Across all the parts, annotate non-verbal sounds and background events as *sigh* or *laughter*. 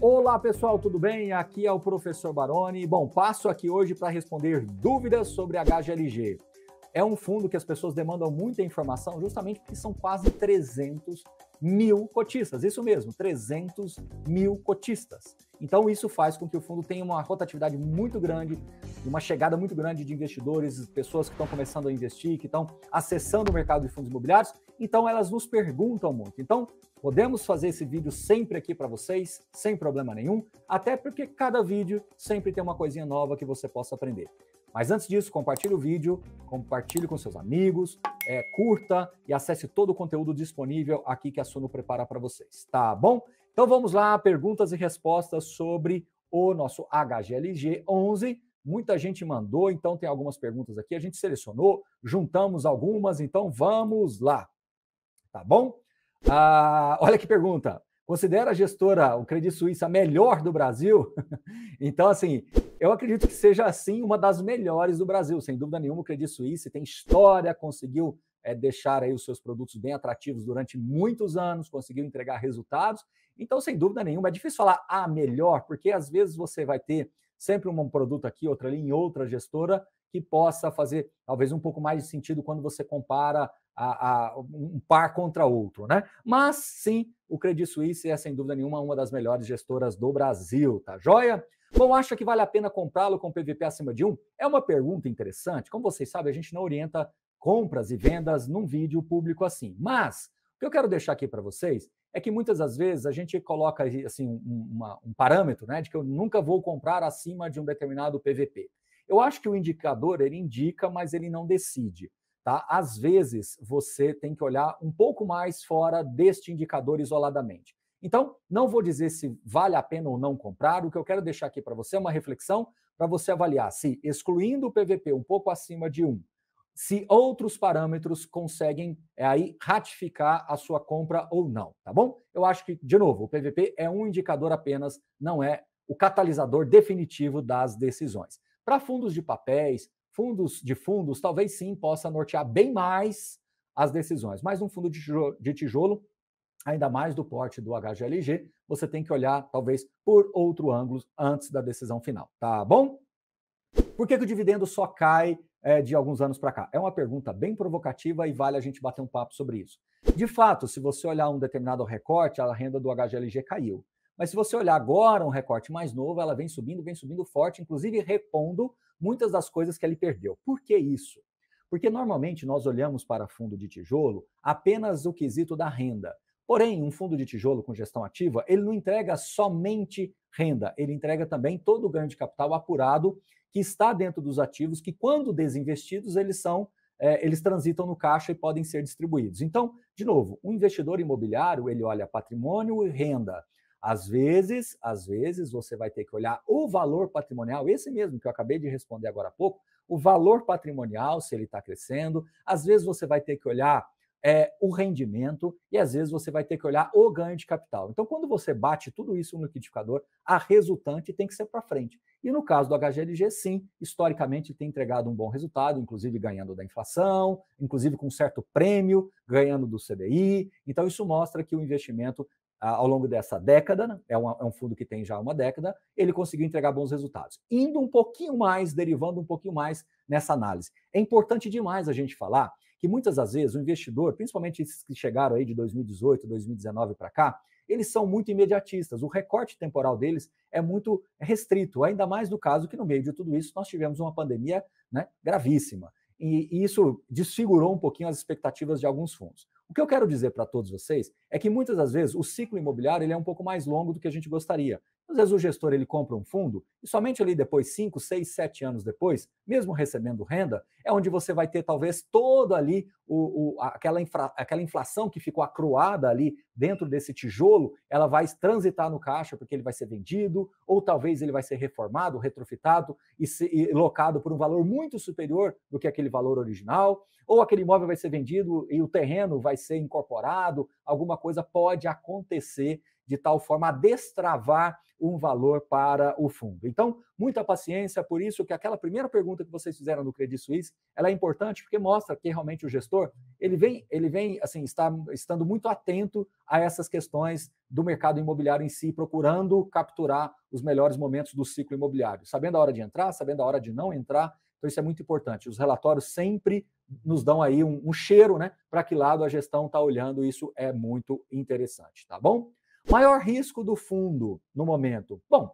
Olá pessoal, tudo bem? Aqui é o professor Baroni. Bom, passo aqui hoje para responder dúvidas sobre a HGLG. É um fundo que as pessoas demandam muita informação justamente porque são quase 300 mil cotistas. Isso mesmo, 300 mil cotistas. Então, isso faz com que o fundo tenha uma rotatividade muito grande, uma chegada muito grande de investidores, pessoas que estão começando a investir, que estão acessando o mercado de fundos imobiliários então elas nos perguntam muito. Então, podemos fazer esse vídeo sempre aqui para vocês, sem problema nenhum, até porque cada vídeo sempre tem uma coisinha nova que você possa aprender. Mas antes disso, compartilhe o vídeo, compartilhe com seus amigos, é, curta e acesse todo o conteúdo disponível aqui que a Suno prepara para vocês, tá bom? Então vamos lá, perguntas e respostas sobre o nosso HGLG 11. Muita gente mandou, então tem algumas perguntas aqui, a gente selecionou, juntamos algumas, então vamos lá tá bom? Ah, *laughs* olha que pergunta. Considera a gestora, o Credit Suisse, a melhor do Brasil? *laughs* então, assim, eu acredito que seja, assim uma das melhores do Brasil. Sem dúvida nenhuma, o Credit Suisse tem história, conseguiu é, deixar aí os seus produtos bem atrativos durante muitos anos, conseguiu entregar resultados. Então, sem dúvida nenhuma, é difícil falar a ah, melhor, porque às vezes você vai ter sempre um produto aqui, outro ali, em outra gestora, que possa fazer talvez um pouco mais de sentido quando você compara a, a, um par contra outro, né? Mas sim, o Credit Suisse é sem dúvida nenhuma uma das melhores gestoras do Brasil, tá joia? Bom, acha que vale a pena comprá-lo com PVP acima de 1? É uma pergunta interessante. Como vocês sabem, a gente não orienta compras e vendas num vídeo público assim. Mas o que eu quero deixar aqui para vocês é que muitas das vezes a gente coloca assim um, uma, um parâmetro, né, de que eu nunca vou comprar acima de um determinado PVP. Eu acho que o indicador ele indica, mas ele não decide. Tá? Às vezes, você tem que olhar um pouco mais fora deste indicador isoladamente. Então, não vou dizer se vale a pena ou não comprar, o que eu quero deixar aqui para você é uma reflexão para você avaliar se, excluindo o PVP um pouco acima de 1, se outros parâmetros conseguem é, aí ratificar a sua compra ou não, tá bom? Eu acho que, de novo, o PVP é um indicador apenas, não é o catalisador definitivo das decisões. Para fundos de papéis, fundos de fundos talvez sim possa nortear bem mais as decisões. Mas um fundo de tijolo, de tijolo, ainda mais do porte do HGLG, você tem que olhar talvez por outro ângulo antes da decisão final, tá bom? Por que, que o dividendo só cai é, de alguns anos para cá? É uma pergunta bem provocativa e vale a gente bater um papo sobre isso. De fato, se você olhar um determinado recorte, a renda do HGLG caiu. Mas se você olhar agora um recorte mais novo, ela vem subindo, vem subindo forte, inclusive repondo muitas das coisas que ele perdeu. Por que isso? Porque normalmente nós olhamos para fundo de tijolo apenas o quesito da renda. Porém, um fundo de tijolo com gestão ativa, ele não entrega somente renda, ele entrega também todo o ganho de capital apurado que está dentro dos ativos, que quando desinvestidos, eles são é, eles transitam no caixa e podem ser distribuídos. Então, de novo, o um investidor imobiliário, ele olha patrimônio e renda. Às vezes, às vezes você vai ter que olhar o valor patrimonial, esse mesmo que eu acabei de responder agora há pouco, o valor patrimonial, se ele está crescendo, às vezes você vai ter que olhar é, o rendimento e às vezes você vai ter que olhar o ganho de capital. Então, quando você bate tudo isso no liquidificador, a resultante tem que ser para frente. E no caso do HGLG, sim, historicamente tem entregado um bom resultado, inclusive ganhando da inflação, inclusive com um certo prêmio, ganhando do CDI. Então, isso mostra que o investimento ao longo dessa década, né, é, uma, é um fundo que tem já uma década, ele conseguiu entregar bons resultados. Indo um pouquinho mais, derivando um pouquinho mais nessa análise. É importante demais a gente falar que muitas das vezes o investidor, principalmente esses que chegaram aí de 2018, 2019 para cá, eles são muito imediatistas. O recorte temporal deles é muito restrito, ainda mais no caso que, no meio de tudo isso, nós tivemos uma pandemia né, gravíssima e, isso desfigurou um pouquinho as expectativas de alguns fundos. O que eu quero dizer para todos vocês é que muitas das vezes o ciclo imobiliário ele é um pouco mais longo do que a gente gostaria. Às vezes o gestor ele compra um fundo e somente ali depois, 5, 6, 7 anos depois, mesmo recebendo renda, é onde você vai ter talvez toda ali o, o, aquela, infra, aquela inflação que ficou acruada ali dentro desse tijolo, ela vai transitar no caixa porque ele vai ser vendido, ou talvez ele vai ser reformado, retrofitado e, se, e locado por um valor muito superior do que aquele valor original, ou aquele imóvel vai ser vendido e o terreno vai ser incorporado, alguma coisa pode acontecer de tal forma a destravar um valor para o fundo. Então, muita paciência, por isso que aquela primeira pergunta que vocês fizeram no Credit Suisse, ela é importante porque mostra que realmente o gestor, ele vem, ele vem assim, está estando muito atento a essas questões do mercado imobiliário em si, procurando capturar os melhores momentos do ciclo imobiliário, sabendo a hora de entrar, sabendo a hora de não entrar. Então, isso é muito importante. Os relatórios sempre nos dão aí um, um cheiro, né, para que lado a gestão está olhando, isso é muito interessante, tá bom? Maior risco do fundo no momento? Bom,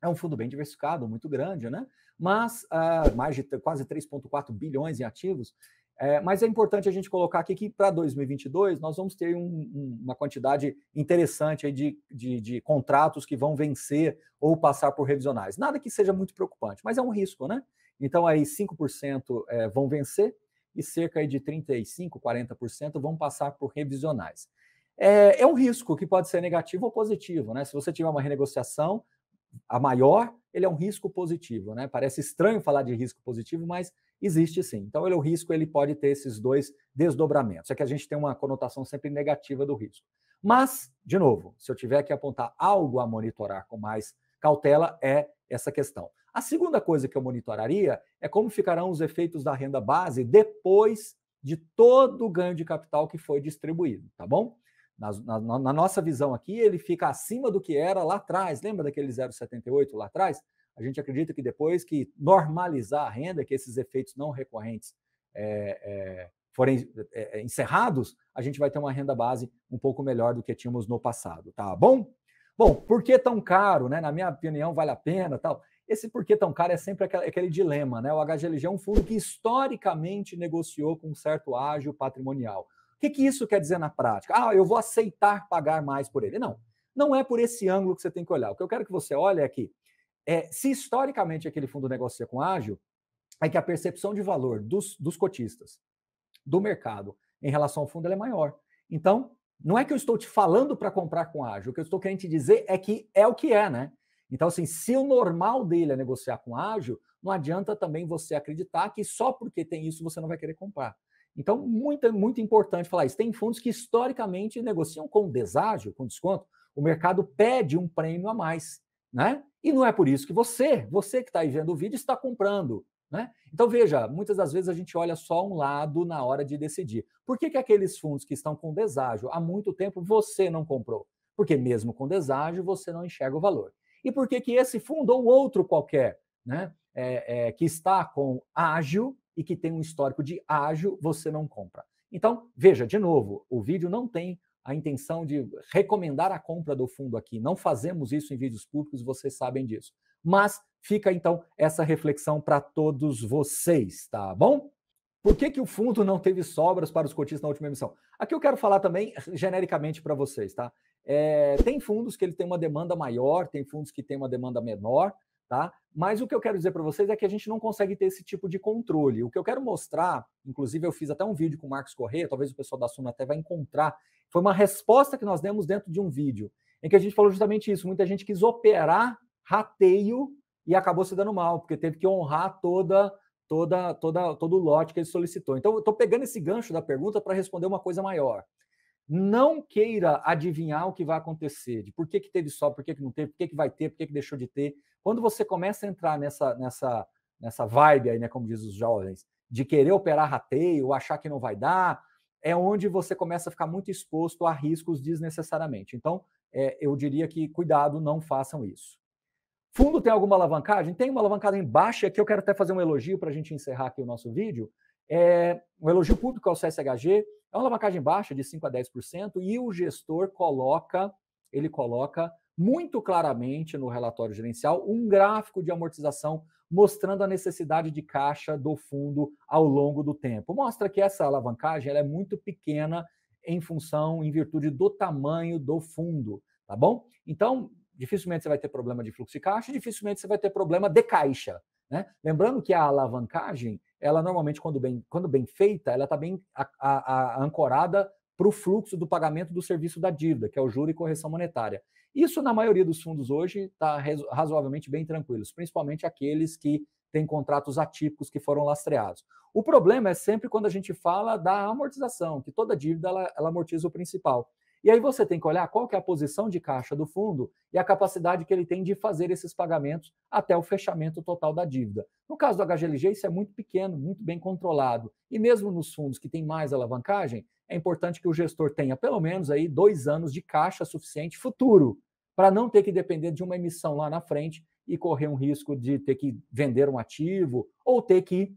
é um fundo bem diversificado, muito grande, né? Mas uh, mais de quase 3,4 bilhões em ativos. É, mas é importante a gente colocar aqui que para 2022 nós vamos ter um, um, uma quantidade interessante de, de, de, contratos que vão vencer ou passar por revisionais. Nada que seja muito preocupante, mas é um risco, né? Então aí 5% é, vão vencer e cerca de 35%, 40% vão passar por revisionais é, é um risco que pode ser negativo ou positivo. Né? Se você tiver uma renegociação, a maior, ele é um risco positivo, né? Parece estranho falar de risco positivo, mas existe sim. Então, ele, o risco ele pode ter esses dois desdobramentos. É que a gente tem uma conotação sempre negativa do risco. Mas, de novo, se eu tiver que apontar algo a monitorar com mais cautela, é essa questão. A segunda coisa que eu monitoraria é como ficarão os efeitos da renda base depois de todo o ganho de capital que foi distribuído, tá bom? Na, na, na, nossa visão aqui, ele fica acima do que era lá atrás. Lembra daquele 0,78 lá atrás? A gente acredita que depois que normalizar a renda, que esses efeitos não recorrentes é, é, forem é, é, encerrados, a gente vai ter uma renda base um pouco melhor do que tínhamos no passado, tá bom? Bom, por que tão caro, né? Na minha opinião, vale a pena tal. Esse por que tão caro é sempre aquele, aquele, dilema, né? O HGLG é um fundo que historicamente negociou com um certo ágio patrimonial que, que isso quer dizer na prática? Ah, eu vou aceitar pagar mais por ele. Não, não é por esse ângulo que você tem que olhar. O que eu quero que você olhe é que, é, se historicamente aquele fundo negocia com ágil, é que a percepção de valor dos, dos cotistas, do mercado, em relação ao fundo, é maior. Então, não é que eu estou te falando para comprar com ágil, o que eu estou querendo te dizer é que é o que é, né? Então, assim, se o normal dele é negociar com ágil, não adianta também você acreditar que só porque tem isso você não vai querer comprar. Então, muito, muito importante falar isso. Tem fundos que historicamente negociam com deságio, com desconto. O mercado pede um prêmio a mais, né? E não é por isso que você, você que está aí vendo o vídeo, está comprando, né? Então, veja, muitas das vezes a gente olha só um lado na hora de decidir. Por que, que aqueles fundos que estão com deságio há muito tempo você não comprou? Porque mesmo com deságio você não enxerga o valor. E por que, que esse fundo ou outro qualquer, né? É, é, que está com ágil, e que tem um histórico de ágil, você não compra. Então, veja, de novo, o vídeo não tem a intenção de recomendar a compra do fundo aqui. Não fazemos isso em vídeos públicos, vocês sabem disso. Mas fica então essa reflexão para todos vocês, tá bom? Por que, que o fundo não teve sobras para os cotistas na última emissão? Aqui eu quero falar também genericamente para vocês, tá? É, tem fundos que ele tem uma demanda maior, tem fundos que tem uma demanda menor. Tá? Mas o que eu quero dizer para vocês é que a gente não consegue ter esse tipo de controle. O que eu quero mostrar, inclusive eu fiz até um vídeo com o Marcos Corrêa, talvez o pessoal da Suno até vai encontrar, foi uma resposta que nós demos dentro de um vídeo, em que a gente falou justamente isso. Muita gente quis operar rateio e acabou se dando mal, porque teve que honrar toda toda toda todo o lote que ele solicitou. Então eu estou pegando esse gancho da pergunta para responder uma coisa maior não queira adivinhar o que vai acontecer, de por que, que teve só, por que, que não teve, por que, que vai ter, por que, que deixou de ter. Quando você começa a entrar nessa nessa nessa vibe aí, né, como diz os jovens, de querer operar rateio, achar que não vai dar, é onde você começa a ficar muito exposto a riscos desnecessariamente. Então, é, eu diria que cuidado, não façam isso. Fundo tem alguma alavancagem? Tem uma alavancagem baixa, é que eu quero até fazer um elogio para a gente encerrar aqui o nosso vídeo. É, um elogio público ao CSHG, é uma alavancagem baixa de 5 a 10% e o gestor coloca, ele coloca muito claramente no relatório gerencial um gráfico de amortização mostrando a necessidade de caixa do fundo ao longo do tempo. Mostra que essa alavancagem é muito pequena em função, em virtude do tamanho do fundo, tá bom? Então, dificilmente você vai ter problema de fluxo de caixa, dificilmente você vai ter problema de caixa. Né? Lembrando que a alavancagem, ela normalmente, quando bem, quando bem feita, ela está bem a, a, a ancorada para o fluxo do pagamento do serviço da dívida, que é o juro e correção monetária. Isso, na maioria dos fundos hoje, está razoavelmente bem tranquilos, principalmente aqueles que têm contratos atípicos que foram lastreados. O problema é sempre quando a gente fala da amortização, que toda dívida ela, ela amortiza o principal. E aí você tem que olhar qual que é a posição de caixa do fundo e a capacidade que ele tem de fazer esses pagamentos até o fechamento total da dívida. No caso do HGLG, isso é muito pequeno, muito bem controlado. E mesmo nos fundos que têm mais alavancagem, é importante que o gestor tenha pelo menos aí dois anos de caixa suficiente futuro, para não ter que depender de uma emissão lá na frente e correr um risco de ter que vender um ativo ou ter que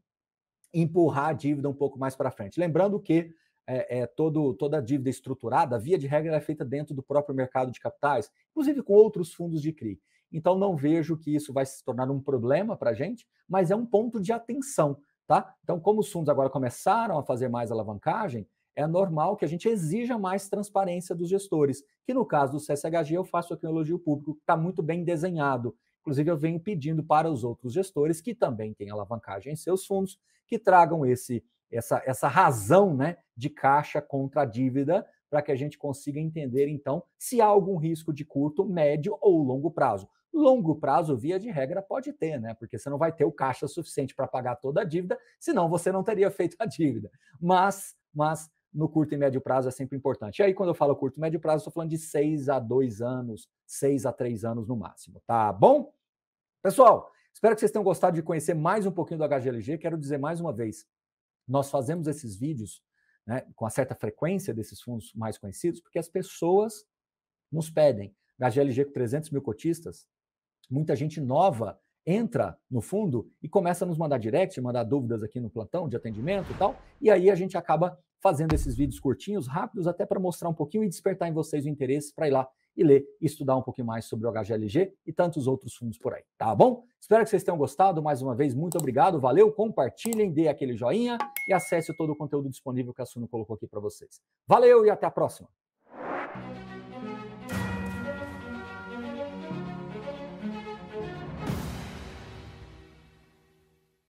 empurrar a dívida um pouco mais para frente. Lembrando que é, é, todo, toda a dívida estruturada, via de regra, é feita dentro do próprio mercado de capitais, inclusive com outros fundos de CRI. Então, não vejo que isso vai se tornar um problema para a gente, mas é um ponto de atenção. Tá? Então, como os fundos agora começaram a fazer mais alavancagem, é normal que a gente exija mais transparência dos gestores, que no caso do CSHG eu faço aqui um elogio público, está muito bem desenhado. Inclusive, eu venho pedindo para os outros gestores que também têm alavancagem em seus fundos, que tragam esse essa, essa razão né, de caixa contra a dívida para que a gente consiga entender, então, se há algum risco de curto, médio ou longo prazo. Longo prazo, via de regra, pode ter, né? Porque você não vai ter o caixa suficiente para pagar toda a dívida, senão você não teria *laughs* feito a dívida. Mas, mas no curto e médio prazo é sempre importante. E aí, quando eu falo curto e médio prazo, estou falando de seis a dois anos, seis a três anos no máximo, tá bom? Pessoal, espero que vocês tenham gostado de conhecer mais um pouquinho do HGLG. Quero dizer mais uma vez, nós fazemos esses vídeos né, com a certa frequência desses fundos mais conhecidos, porque as pessoas nos pedem. Na GLG com 300 mil cotistas, muita gente nova entra no fundo e começa a nos mandar direct, mandar dúvidas aqui no plantão de atendimento e tal, e aí a gente acaba fazendo esses vídeos curtinhos, rápidos, até para mostrar um pouquinho e despertar em vocês o interesse para ir lá e ler e estudar um pouquinho mais sobre o HGLG e tantos outros fundos por aí, tá bom? Espero que vocês tenham gostado. Mais uma vez, muito obrigado, valeu, compartilhem, dê aquele joinha e acesse todo o conteúdo disponível que a Suno colocou aqui para vocês. Valeu e até a próxima!